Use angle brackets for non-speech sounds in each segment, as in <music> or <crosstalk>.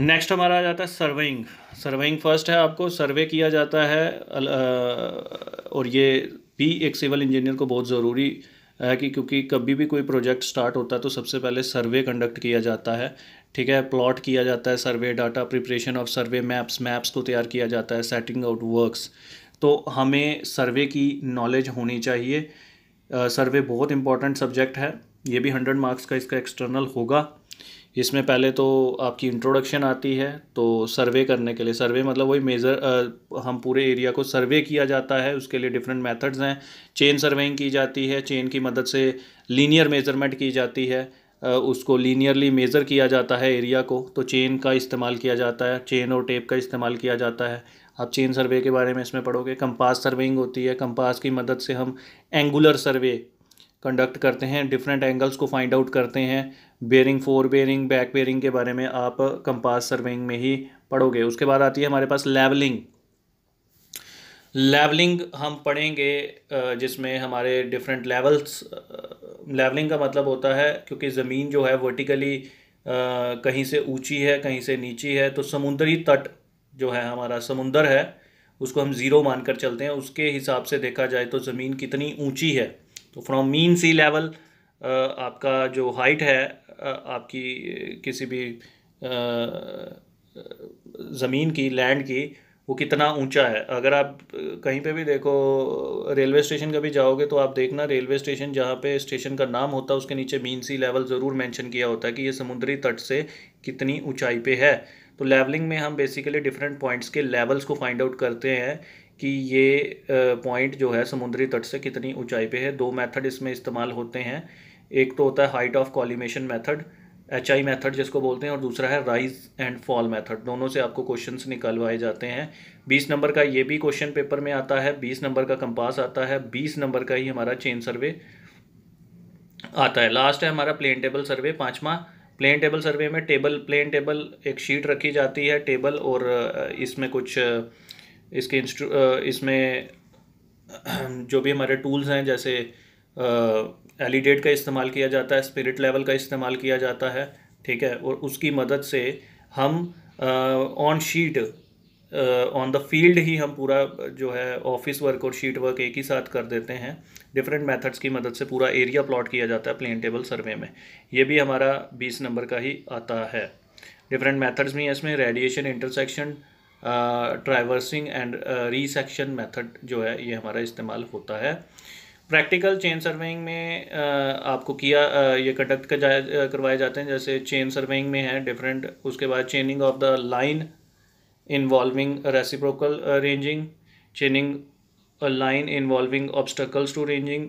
next हमारा आ जाता है सर्वेइंग सर्वेइंग फर्स्ट है आपको सर्वे किया जाता है और ये भी एक सिविल इंजीनियर को बहुत ज़रूरी है कि क्योंकि कभी भी कोई प्रोजेक्ट स्टार्ट होता है तो सबसे पहले सर्वे कंडक्ट किया जाता है ठीक है प्लॉट किया जाता है survey data preparation of survey maps maps को तैयार किया जाता है सेटिंग आउट वर्क्स तो हमें सर्वे की नॉलेज होनी चाहिए सर्वे बहुत इंपॉर्टेंट सब्जेक्ट है ये भी हंड्रेड मार्क्स का इसका एक्सटर्नल होगा इसमें पहले तो आपकी इंट्रोडक्शन आती है तो सर्वे करने के लिए सर्वे मतलब वही मेज़र हम पूरे एरिया को सर्वे किया जाता है उसके लिए डिफरेंट मेथड्स हैं चेन सर्वेइंग की जाती है चेन की मदद से लीनियर मेज़रमेंट की जाती है उसको लीनियरली मेज़र किया जाता है एरिया को तो चेन का इस्तेमाल किया जाता है चेन और टेप का इस्तेमाल किया जाता है आप चेन सर्वे के बारे में इसमें पढ़ोगे कंपास सर्वेइंग होती है कंपास की मदद से हम एंगुलर सर्वे कंडक्ट करते हैं डिफरेंट एंगल्स को फाइंड आउट करते हैं bearing fore bearing back bearing के बारे में आप कंपास सर्वेइंग में ही पढ़ोगे उसके बाद आती है हमारे पास लेवलिंग लेवलिंग हम पढ़ेंगे जिसमें हमारे डिफरेंट लेवल्स लेवलिंग का मतलब होता है क्योंकि ज़मीन जो है वर्टिकली कहीं से ऊंची है कहीं से नीची है तो समुद्री तट जो है हमारा समुंदर है उसको हम ज़ीरो मानकर चलते हैं उसके हिसाब से देखा जाए तो ज़मीन कितनी ऊंची है तो फ्रॉम मीन सी लेवल आपका जो हाइट है आपकी किसी भी ज़मीन की लैंड की वो कितना ऊंचा है अगर आप कहीं पे भी देखो रेलवे स्टेशन का भी जाओगे तो आप देखना रेलवे स्टेशन जहाँ पे स्टेशन का नाम होता है उसके नीचे मीन सी लेवल ज़रूर मेंशन किया होता है कि ये समुद्री तट से कितनी ऊंचाई पे है तो लेवलिंग में हम बेसिकली डिफरेंट पॉइंट्स के लेवल्स को फाइंड आउट करते हैं कि ये पॉइंट जो है समुद्री तट से कितनी ऊंचाई पे है दो मेथड इसमें इस्तेमाल होते हैं एक तो होता है height of collimation method H I method जिसको बोलते हैं और दूसरा है राइज एंड फॉल मैथड दोनों से आपको क्वेश्चन निकलवाए जाते हैं बीस नंबर का ये भी क्वेश्चन पेपर में आता है बीस नंबर का कंपास आता है बीस नंबर का ही हमारा चेन सर्वे आता है लास्ट है हमारा प्लेन टेबल सर्वे पाँचवा प्लेन टेबल सर्वे में टेबल प्लेन टेबल एक शीट रखी जाती है टेबल और इसमें कुछ इसके इंस्ट्रू इसमें <clears throat> जो भी हमारे टूल्स हैं जैसे एलिडेट का इस्तेमाल किया जाता है स्पिरिट लेवल का इस्तेमाल किया जाता है ठीक है और उसकी मदद से हम on sheet on the field ही हम पूरा जो है ऑफिस वर्क और शीट वर्क एक ही साथ कर देते हैं डिफरेंट मेथड्स की मदद से पूरा एरिया प्लॉट किया जाता है प्लेन टेबल सर्वे में ये भी हमारा बीस नंबर का ही आता है डिफरेंट मेथड्स भी हैं इसमें radiation intersection traversing and resection method जो है ये हमारा इस्तेमाल होता है प्रैक्टिकल चेन सर्वेइंग में आपको किया ये कंडक्ट करवाए जाते हैं जैसे चेन सर्वेइंग में है डिफरेंट उसके बाद chaining of the line involving reciprocal ranging chaining line involving obstacles to ranging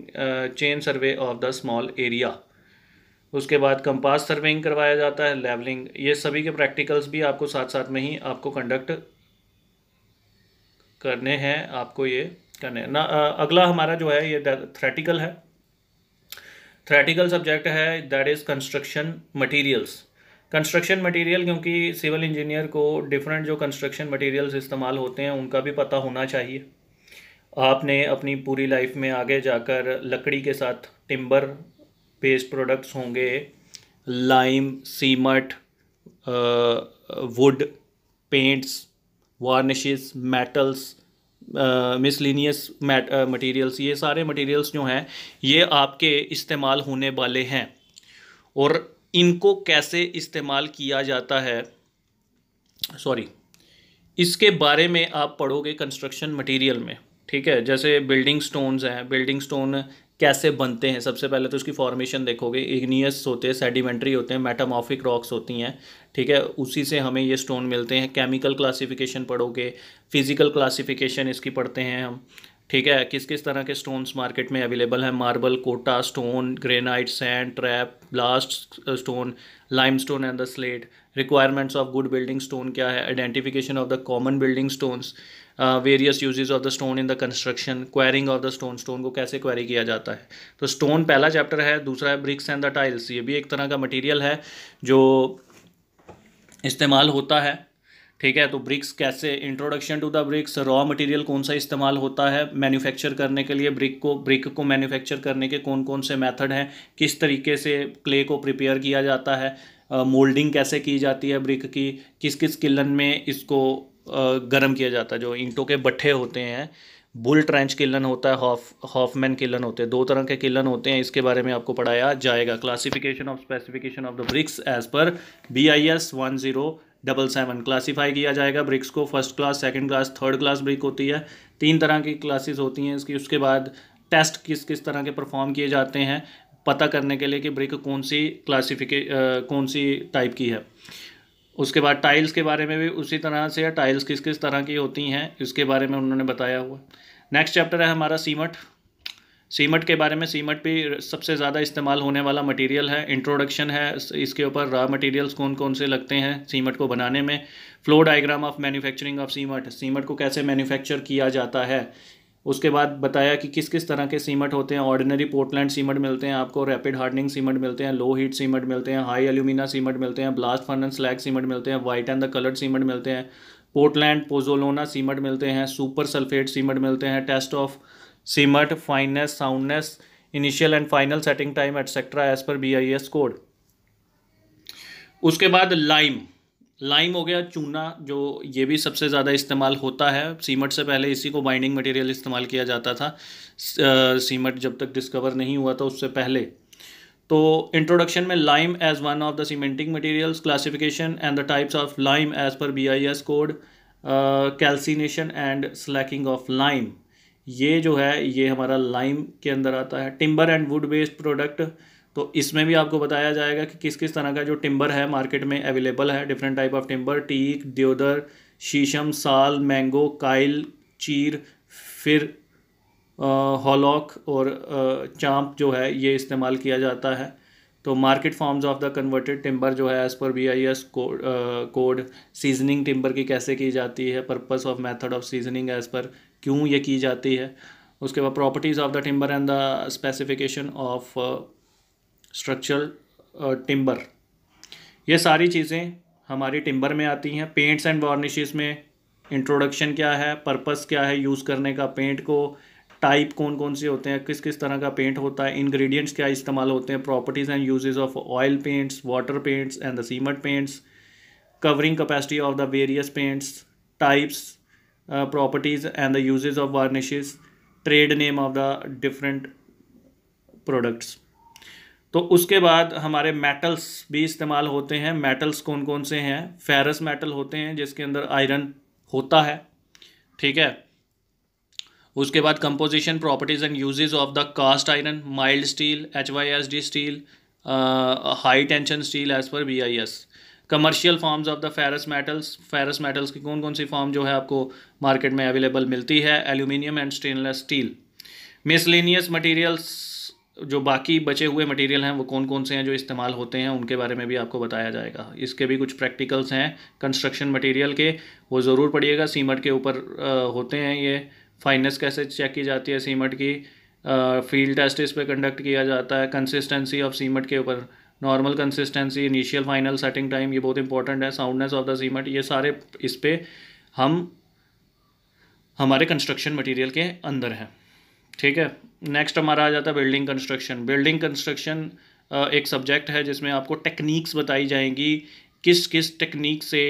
chain survey of the small area उसके बाद कंपास सर्वेइंग करवाया जाता है लेवलिंग ये सभी के प्रैक्टिकल्स भी आपको साथ साथ में ही आपको कंडक्ट करने हैं आपको ये करने ना अगला हमारा जो है ये थ्रेटिकल है थ्रेटिकल सब्जेक्ट है that is construction materials construction material क्योंकि सिविल इंजीनियर को डिफरेंट जो कंस्ट्रक्शन मटेरियल्स इस्तेमाल होते हैं उनका भी पता होना चाहिए आपने अपनी पूरी लाइफ में आगे जाकर लकड़ी के साथ टिम्बर बेस्ड प्रोडक्ट्स होंगे lime cement wood paints varnishes metals miscellaneous materials ये सारे मटेरियल्स जो हैं ये आपके इस्तेमाल होने वाले हैं और इनको कैसे इस्तेमाल किया जाता है सॉरी इसके बारे में आप पढ़ोगे कंस्ट्रक्शन मटेरियल में ठीक है जैसे बिल्डिंग स्टोन्स हैं बिल्डिंग स्टोन कैसे बनते हैं सबसे पहले तो उसकी फॉर्मेशन देखोगे इग्नियस होते हैं सेडिमेंट्री होते हैं मेटामॉफिक रॉक्स होती हैं ठीक है उसी से हमें ये स्टोन मिलते हैं केमिकल क्लासिफिकेशन पढ़ोगे फिजिकल क्लासिफिकेशन इसकी पढ़ते हैं हम ठीक है किस किस तरह के स्टोन्स मार्केट में अवेलेबल हैं marble Kota stone granite sand trap basalt stone lime stone and the slate requirements of good building stone क्या है identification of the common building stones various uses of the stone in the construction quarrying of the stone stone को कैसे query किया जाता है तो stone पहला chapter है दूसरा है ब्रिक्स एंड द टाइल्स ये भी एक तरह का मटेरियल है जो इस्तेमाल होता है ठीक है तो ब्रिक्स कैसे introduction to the bricks raw material कौन सा इस्तेमाल होता है मैन्युफैक्चर करने के लिए ब्रिक को ब्रिक को मैन्युफैक्चर करने के कौन कौन से मेथड हैं किस तरीके से क्ले को प्रिपेयर किया जाता है मोल्डिंग uh, कैसे की जाती है ब्रिक की किस किस किलन में इसको गर्म किया जाता है जो ईंटों के बट्ठे होते हैं बुल ट्रेंच किलन होता है हॉफ हॉफमैन किलन होते हैं दो तरह के किलन होते हैं इसके बारे में आपको पढ़ाया जाएगा classification of specification of the bricks as per B I S one zero double seven classify किया जाएगा ब्रिक्स को first class second class third class brick होती है तीन तरह की क्लासेस होती हैं इसकी उसके बाद टेस्ट किस किस तरह के परफॉर्म किए जाते हैं पता करने के लिए कि ब्रिक कौन सी क्लासीफिके कौन सी टाइप की है उसके बाद टाइल्स के बारे में भी उसी तरह से टाइल्स किस किस तरह की होती हैं इसके बारे में उन्होंने बताया हुआ नेक्स्ट चैप्टर है हमारा सीमट सीमट के बारे में सीमट भी सबसे ज़्यादा इस्तेमाल होने वाला मटेरियल है इंट्रोडक्शन है इसके ऊपर रॉ मटेरियल्स कौन कौन से लगते हैं सीमट को बनाने में flow diagram of manufacturing of cement cement को कैसे मैन्युफैक्चर किया जाता है उसके बाद बताया कि किस किस तरह के सीमेंट होते हैं ऑर्डिनरी पोर्टलैंड सीमेंट मिलते हैं आपको रैपिड हार्डनिंग सीमेंट मिलते हैं लो हीट सीमेंट मिलते हैं हाई एल्यूमिना सीमेंट मिलते हैं ब्लास्ट एंड स्लैग सीमेंट मिलते हैं white and the coloured cement मिलते हैं पोर्टलैंड पोजोलोना सीमेंट मिलते हैं सुपर सल्फेट सीमेंट मिलते हैं test of cement fineness soundness initial and final setting time etcetera as per B I S code उसके बाद लाइम लाइम हो गया चूना जो ये भी सबसे ज़्यादा इस्तेमाल होता है सीमट से पहले इसी को बाइंडिंग मटेरियल इस्तेमाल किया जाता था सीमट जब तक डिस्कवर नहीं हुआ था उससे पहले तो इंट्रोडक्शन में lime as one of the cementing materials classification and the types of lime as per B I S code calcination and slaking of lime ये जो है ये हमारा लाइम के अंदर आता है timber and wood based product तो इसमें भी आपको बताया जाएगा कि किस किस तरह का जो टिम्बर है मार्केट में अवेलेबल है different type of timber teak deodar sheesham sal mango Kyle चीर फिर हॉलॉक और चाँप जो है ये इस्तेमाल किया जाता है तो market forms of the converted timber जो है as per B I S code seasoning timber की कैसे की जाती है purpose of method of seasoning as per क्यों ये की जाती है उसके बाद properties of the timber and the specification of structural timber uh, ये सारी चीज़ें हमारी टिम्बर में आती हैं पेंट्स एंड वार्निशेस में इंट्रोडक्शन क्या है पर्पस क्या है यूज़ करने का पेंट को टाइप कौन कौन से होते हैं किस किस तरह का पेंट होता है इंग्रेडिएंट्स क्या इस्तेमाल होते हैं properties and uses of oil paints water paints and the cement paints covering capacity of the various paints types properties and the uses of varnishes trade name of the different products तो उसके बाद हमारे metals भी इस्तेमाल होते हैं metals कौन कौन से हैं फेरस मेटल होते हैं जिसके अंदर आयरन होता है ठीक है उसके बाद composition properties and uses of the cast iron mild steel H Y S D steel high tension steel as per B I S commercial forms of the ferrous metals ferrous metals की कौन कौन सी form जो है आपको market में available मिलती है aluminium and stainless steel miscellaneous materials जो बाकी बचे हुए मटेरियल हैं वो कौन कौन से हैं जो इस्तेमाल होते हैं उनके बारे में भी आपको बताया जाएगा इसके भी कुछ प्रैक्टिकल्स हैं कंस्ट्रक्शन मटेरियल के वो ज़रूर पढ़िएगा सीमेंट के ऊपर होते हैं ये फाइनेस कैसे चेक की जाती है सीमेंट की फील्ड टेस्ट इस पर कंडक्ट किया जाता है कंसिस्टेंसी ऑफ सीमेंट के ऊपर normal consistency initial final setting time ये बहुत इंपॉर्टेंट है साउंडनेस ऑफ द सीमेंट ये सारे इस पर हम हमारे कंस्ट्रक्शन मटेरियल के अंदर हैं ठीक है नेक्स्ट हमारा आ जाता है बिल्डिंग कंस्ट्रक्शन बिल्डिंग कंस्ट्रक्शन एक सब्जेक्ट है जिसमें आपको टेक्निक्स बताई जाएंगी किस किस टेक्निक से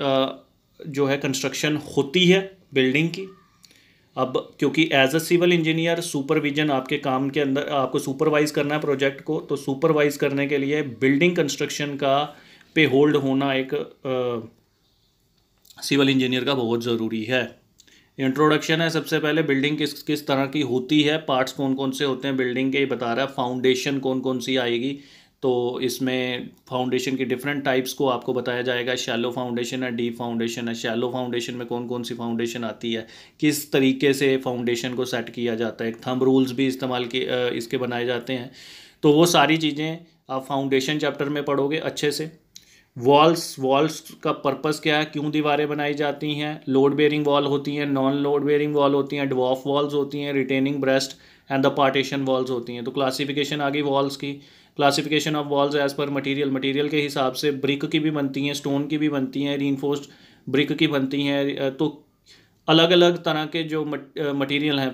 जो है कंस्ट्रक्शन होती है बिल्डिंग की अब क्योंकि as a civil engineer supervision आपके काम के अंदर आपको सुपरवाइज करना है प्रोजेक्ट को तो सुपरवाइज करने के लिए बिल्डिंग कंस्ट्रक्शन का पे होल्ड होना एक सिविल इंजीनियर का बहुत ज़रूरी है इंट्रोडक्शन है सबसे पहले बिल्डिंग किस किस तरह की होती है पार्ट्स कौन कौन से होते हैं बिल्डिंग के बता रहा है फाउंडेशन कौन कौन सी आएगी तो इसमें फाउंडेशन की डिफरेंट टाइप्स को आपको बताया जाएगा शैलो फाउंडेशन है डीप फाउंडेशन है शैलो फाउंडेशन में कौन कौन सी फाउंडेशन आती है किस तरीके से फाउंडेशन को सेट किया जाता है थंब रूल्स भी इस्तेमाल किए इसके बनाए जाते हैं तो वो सारी चीज़ें आप फाउंडेशन चैप्टर में पढ़ोगे अच्छे से वॉल्स वॉल्स का पर्पस क्या है क्यों दीवारें बनाई जाती हैं लोड बेयरिंग वॉल होती हैं नॉन लोड बेयरिंग वॉल होती हैं डॉफ वॉल्स होती हैं retaining breast and the partition walls होती हैं तो क्लासिफिकेशन आ गई वॉल्स की classification of walls as per material material के हिसाब से ब्रिक की भी बनती हैं स्टोन की भी बनती हैं रीनफोर्स्ड ब्रिक की बनती हैं तो अलग अलग तरह के जो मटेरियल हैं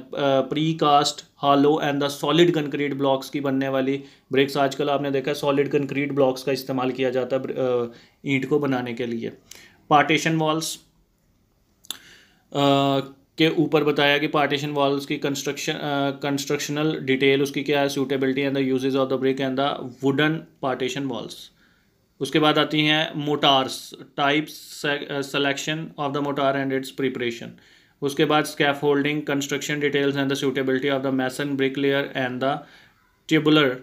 pre cast hollow and the solid concrete blocks की बनने वाली ब्रिक्स आजकल आपने देखा है सॉलिड कंक्रीट ब्लॉक्स का इस्तेमाल किया जाता है ईंट को बनाने के लिए पार्टीशन वॉल्स के ऊपर बताया कि पार्टीशन वॉल्स की कंस्ट्रक्शन कंस्ट्रक्शनल डिटेल उसकी क्या है suitability and the uses of the brick and the wooden partition walls उसके बाद आती हैं mortars type selection of the mortar and its preparation उसके बाद scaffolding construction details and the suitability of the mason brick layer and the tubular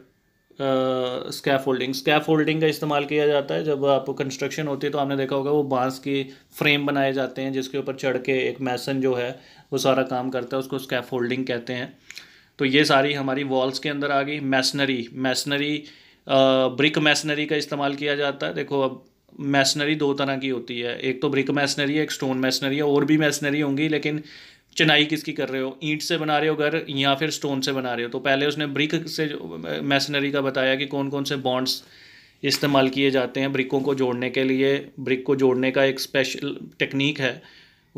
scaffolding scaffolding का इस्तेमाल किया जाता है जब आपको कंस्ट्रक्शन होती है तो आपने देखा होगा वो बांस की फ्रेम बनाए जाते हैं जिसके ऊपर चढ़ के एक मैसन जो है वो सारा काम करता है उसको स्कैफ होल्डिंग कहते हैं तो ये सारी हमारी वॉल्स के अंदर आ गई मैसनरी मैसनरी ब्रिक मैसनरी का इस्तेमाल किया जाता है देखो अब मैसनरी दो तरह की होती है एक तो ब्रिक मैसनरी है एक स्टोन मैसनरी है और भी मैसनरी होंगी लेकिन चिनाई किसकी कर रहे हो ईंट से बना रहे हो घर या फिर स्टोन से बना रहे हो तो पहले उसने ब्रिक से मैसनरी का बताया कि कौन कौन से बॉन्ड्स इस्तेमाल किए जाते हैं ब्रिकों को जोड़ने के लिए ब्रिक को जोड़ने का एक स्पेशल टेक्निक है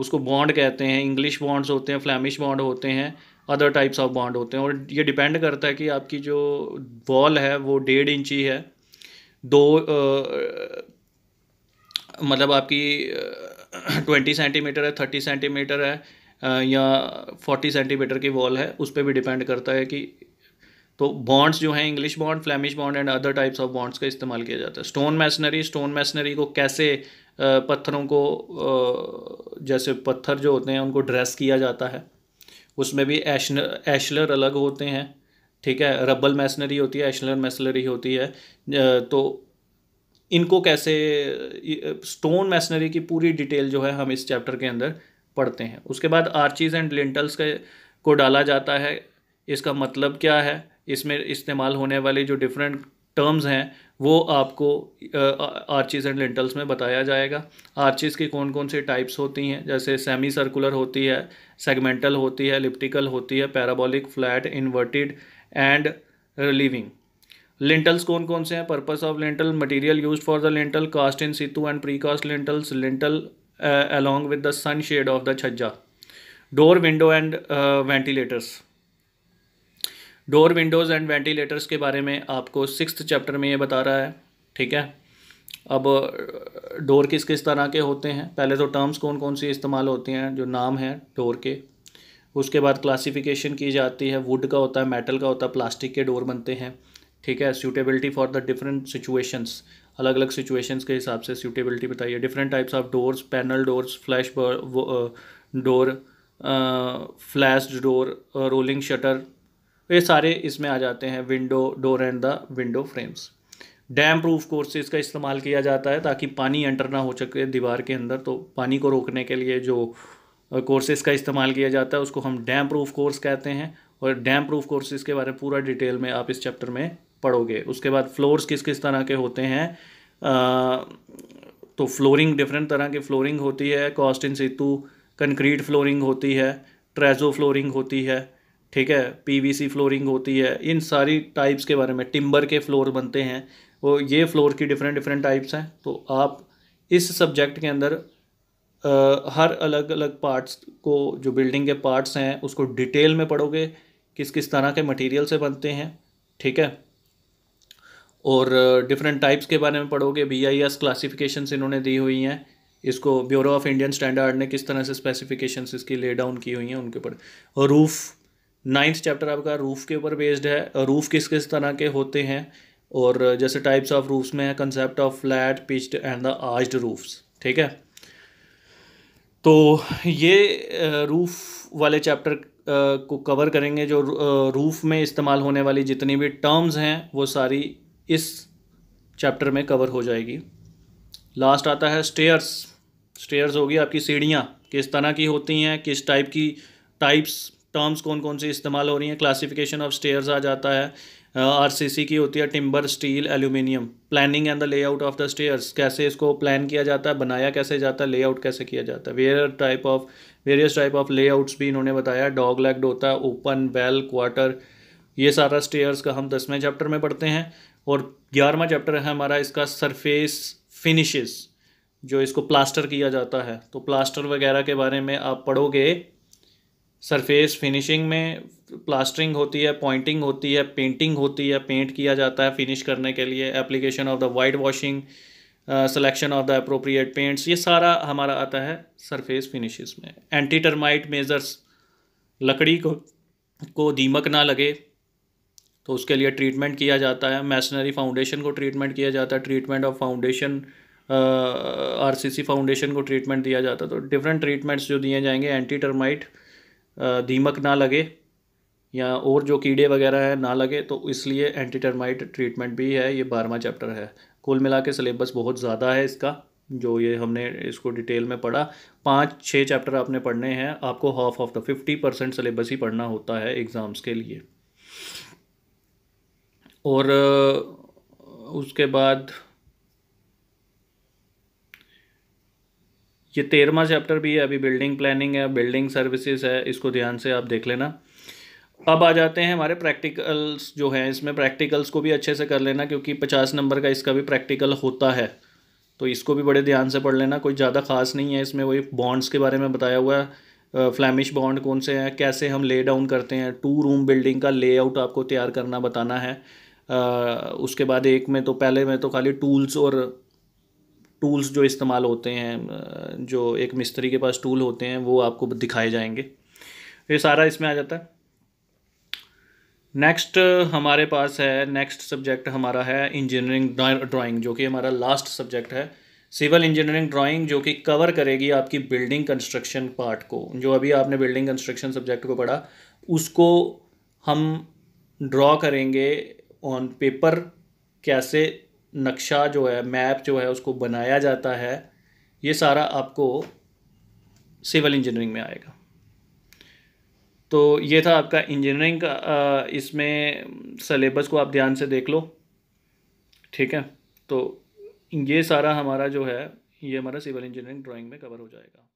उसको बॉन्ड कहते हैं इंग्लिश बॉन्ड्स होते हैं फ्लैमिश बॉन्ड होते हैं अदर टाइप्स ऑफ बॉन्ड होते हैं और ये डिपेंड करता है कि आपकी जो वॉल है वो डेढ़ इंची है दो आ, मतलब आपकी ट्वेंटी सेंटीमीटर है थर्टी सेंटीमीटर है आ, या फोर्टी सेंटीमीटर की वॉल है उस पर भी डिपेंड करता है कि तो बॉन्ड्स जो हैं English bond Flemish bond and other types of bonds का इस्तेमाल किया जाता है स्टोन मैसनरी स्टोन मैसनरी को कैसे पत्थरों को जैसे पत्थर जो होते हैं उनको ड्रेस किया जाता है उसमें भी एशन एशलर अलग होते हैं ठीक है रबल मैसनरी होती है एशलर मैसनरी होती है तो इनको कैसे स्टोन मैसनरी की पूरी डिटेल जो है हम इस चैप्टर के अंदर पढ़ते हैं उसके बाद आर्चीज़ एंड लिंटल्स के को डाला जाता है इसका मतलब क्या है इसमें इस्तेमाल होने वाली जो डिफरेंट टर्म्स हैं वो आपको आर्चिस एंड लिंटल्स में बताया जाएगा आर्चिस की कौन कौन सी टाइप्स होती हैं जैसे सेमी सर्कुलर होती है सेगमेंटल होती है लिप्टिकल होती है parabolic flat inverted and relieving lintels कौन कौन से हैं purpose of lintel material use for the lintel cast in situ and pre cast lintels lintel along with the sun shade of the chhajja door window and ventilators door windows and ventilators के बारे में आपको six chapter में ये बता रहा है ठीक है अब डोर uh, किस किस तरह के होते हैं पहले तो टर्म्स कौन कौन सी इस्तेमाल होते हैं जो नाम है डोर के उसके बाद क्लासिफिकेशन की जाती है वुड का होता है मेटल का होता है प्लास्टिक के डोर बनते हैं ठीक है suitability for the different situations अलग अलग सिचुएशंस के हिसाब से सूटेबिलिटी बताइए different types of doors panel doors flush door flush door rolling shutter ये सारे इसमें आ जाते हैं window door and the window frames damp proof courses का इस्तेमाल किया जाता है ताकि पानी एंटर ना हो सके दीवार के अंदर तो पानी को रोकने के लिए जो कोर्सेज का इस्तेमाल किया जाता है उसको हम डैम प्रूफ कोर्स कहते हैं और डैम प्रूफ कोर्सेज के बारे में पूरा डिटेल में आप इस चैप्टर में पढ़ोगे उसके बाद फ्लोर्स किस किस तरह के होते हैं आ, तो फ्लोरिंग डिफरेंट तरह की फ्लोरिंग होती है कॉस्टिन सेतु कंक्रीट फ्लोरिंग होती है ट्रेजो फ्लोरिंग होती है ठीक है पीवीसी फ्लोरिंग होती है इन सारी टाइप्स के बारे में टिम्बर के फ्लोर बनते हैं वो ये फ्लोर की डिफरेंट डिफरेंट टाइप्स हैं तो आप इस सब्जेक्ट के अंदर आ, हर अलग अलग पार्ट्स को जो बिल्डिंग के पार्ट्स हैं उसको डिटेल में पढ़ोगे किस किस तरह के मटेरियल से बनते हैं ठीक है और डिफरेंट टाइप्स के बारे में पढ़ोगे बी आई एस क्लासीफिकेशन इन्होंने दी हुई हैं इसको ब्यूरो ऑफ इंडियन स्टैंडर्ड ने किस तरह से स्पेसिफिकेशंस इसकी ले डाउन की हुई हैं उनके ऊपर रूफ़ नाइन्थ चैप्टर आपका रूफ़ के ऊपर बेस्ड है रूफ़ किस किस तरह के होते हैं और जैसे टाइप्स ऑफ रूफ्स में है concept of flat pitched and the arched roofs ठीक है तो ये रूफ़ वाले चैप्टर को कवर करेंगे जो रूफ़ में इस्तेमाल होने वाली जितनी भी टर्म्स हैं वो सारी इस चैप्टर में कवर हो जाएगी लास्ट आता है स्टेयर्स स्टेयर्स होगी आपकी सीढ़ियाँ किस तरह की होती हैं किस टाइप की टाइप्स टर्म्स कौन कौन सी इस्तेमाल हो रही हैं क्लासिफिकेशन ऑफ स्टेयर्स आ जाता है आरसीसी की होती है timber steel aluminium planning and the layout of the stairs कैसे इसको प्लान किया जाता है बनाया कैसे जाता है लेआउट कैसे किया जाता है where type of various type of layouts भी इन्होंने बताया डॉग लेग्ड होता है ओपन वेल क्वार्टर ये सारा स्टेयर्स का हम दसवें चैप्टर में पढ़ते हैं और ग्यारहवा चैप्टर है हमारा इसका सरफेस फिनिशेस जो इसको प्लास्टर किया जाता है तो प्लास्टर वगैरह के बारे में आप पढ़ोगे सरफेस फिनिशिंग में प्लास्टरिंग होती है पॉइंटिंग होती है पेंटिंग होती है पेंट किया जाता है फिनिश करने के लिए application of the white washing selection of the appropriate paints ये सारा हमारा आता है सरफेस फिनिशेस में एंटी टर्माइट मेज़र्स लकड़ी को को दीमक ना लगे तो उसके लिए ट्रीटमेंट किया जाता है मैसनरी फाउंडेशन को ट्रीटमेंट किया जाता है treatment of foundation RCC foundation को ट्रीटमेंट दिया जाता है तो डिफरेंट ट्रीटमेंट्स जो दिए जाएंगे एंटी टर्माइट दीमक ना लगे या और जो कीड़े वगैरह हैं ना लगे तो इसलिए एंटी टर्माइट ट्रीटमेंट भी है ये बारहवा चैप्टर है कुल मिला के सिलेबस बहुत ज़्यादा है इसका जो ये हमने इसको डिटेल में पढ़ा पाँच छः चैप्टर आपने पढ़ने हैं आपको half of the fifty percent syllabus ही पढ़ना होता है एग्ज़ाम्स के लिए और उसके बाद ये तेरहवा चैप्टर भी है अभी बिल्डिंग प्लानिंग है बिल्डिंग सर्विसेज है इसको ध्यान से आप देख लेना अब आ जाते हैं हमारे प्रैक्टिकल्स जो हैं इसमें प्रैक्टिकल्स को भी अच्छे से कर लेना क्योंकि पचास नंबर का इसका भी प्रैक्टिकल होता है तो इसको भी बड़े ध्यान से पढ़ लेना कोई ज़्यादा खास नहीं है इसमें वही बॉन्ड्स के बारे में बताया हुआ है फ्लैमिश बॉन्ड कौन से हैं कैसे हम ले डाउन करते हैं टू रूम बिल्डिंग का लेआउट आपको तैयार करना बताना है आ, उसके बाद एक में तो पहले में तो खाली टूल्स और टूल्स जो इस्तेमाल होते हैं जो एक मिस्त्री के पास टूल होते हैं वो आपको दिखाए जाएंगे ये सारा इसमें आ जाता है नेक्स्ट हमारे पास है नेक्स्ट सब्जेक्ट हमारा है इंजीनियरिंग ड्राइंग जो कि हमारा लास्ट सब्जेक्ट है सिविल इंजीनियरिंग ड्राइंग जो कि कवर करेगी आपकी बिल्डिंग कंस्ट्रक्शन पार्ट को जो अभी आपने बिल्डिंग कंस्ट्रक्शन सब्जेक्ट को पढ़ा उसको हम ड्रॉ करेंगे ऑन पेपर कैसे नक्शा जो है मैप जो है उसको बनाया जाता है ये सारा आपको सिविल इंजीनियरिंग में आएगा तो ये था आपका इंजीनियरिंग का इसमें सलेबस को आप ध्यान से देख लो ठीक है तो ये सारा हमारा जो है ये हमारा सिविल इंजीनियरिंग ड्राइंग में कवर हो जाएगा